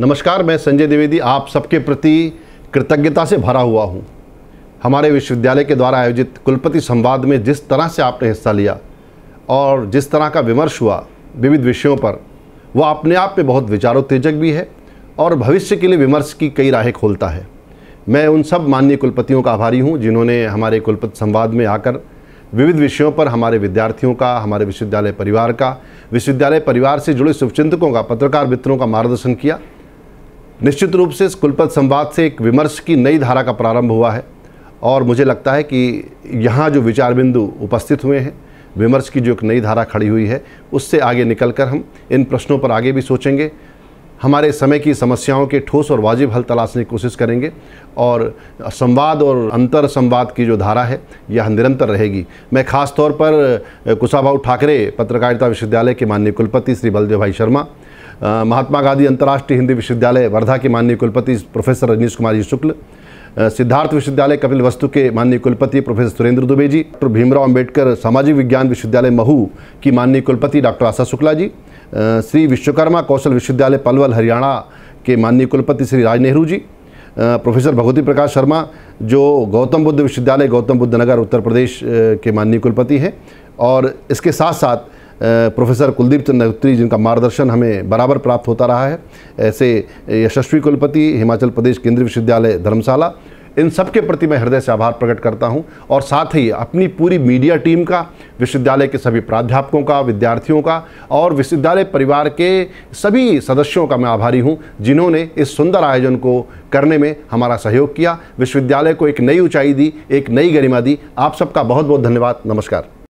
नमस्कार मैं संजय द्विवेदी आप सबके प्रति कृतज्ञता से भरा हुआ हूँ हमारे विश्वविद्यालय के द्वारा आयोजित कुलपति संवाद में जिस तरह से आपने हिस्सा लिया और जिस तरह का विमर्श हुआ विविध विषयों पर वह अपने आप में बहुत विचारोत्तेजक भी है और भविष्य के लिए विमर्श की कई राहें खोलता है मैं उन सब माननीय कुलपतियों का आभारी हूँ जिन्होंने हमारे कुलपति संवाद में आकर विविध विषयों पर हमारे विद्यार्थियों का हमारे विश्वविद्यालय परिवार का विश्वविद्यालय परिवार से जुड़े शुभचिंतकों का पत्रकार मित्रों का मार्गदर्शन किया निश्चित रूप से कुलपत संवाद से एक विमर्श की नई धारा का प्रारंभ हुआ है और मुझे लगता है कि यहाँ जो विचार बिंदु उपस्थित हुए हैं विमर्श की जो एक नई धारा खड़ी हुई है उससे आगे निकलकर हम इन प्रश्नों पर आगे भी सोचेंगे हमारे समय की समस्याओं के ठोस और वाजिब हल तलाशने की कोशिश करेंगे और संवाद और अंतर संवाद की जो धारा है यह निरंतर रहेगी मैं खास तौर पर कुशाभा ठाकरे पत्रकारिता विश्वविद्यालय के माननीय कुलपति श्री बलदेव भाई शर्मा महात्मा गांधी अंतर्राष्ट्रीय हिंदी विश्वविद्यालय वर्धा के माननीय कुलपति प्रोफेसर रजनीश कुमार जी शुक्ल सिद्धार्थ विश्वविद्यालय कपिल वस्तु के माननीय कुलपति प्रोफेसर सुरेंद्र दुबे जी डॉक्टर भीमराव अंबेडकर सामाजिक विज्ञान विश्वविद्यालय महू की माननीय कुलपति डॉक्टर आशा शुक्ला जी श्री विश्वकर्मा कौशल विश्वविद्यालय पलवल हरियाणा के माननीय कुलपति श्री राज नेहरू जी प्रोफेसर भगवती प्रकाश शर्मा जो गौतम बुद्ध विश्वविद्यालय गौतम बुद्ध नगर उत्तर प्रदेश के माननीय कुलपति हैं और इसके साथ साथ प्रोफेसर कुलदीप चंद नगत्री जिनका मार्गदर्शन हमें बराबर प्राप्त होता रहा है ऐसे यशस्वी कुलपति हिमाचल प्रदेश केंद्रीय विश्वविद्यालय धर्मशाला इन सब के प्रति मैं हृदय से आभार प्रकट करता हूं और साथ ही अपनी पूरी मीडिया टीम का विश्वविद्यालय के सभी प्राध्यापकों का विद्यार्थियों का और विश्वविद्यालय परिवार के सभी सदस्यों का मैं आभारी हूं जिन्होंने इस सुंदर आयोजन को करने में हमारा सहयोग किया विश्वविद्यालय को एक नई ऊंचाई दी एक नई गरिमा दी आप सबका बहुत बहुत धन्यवाद नमस्कार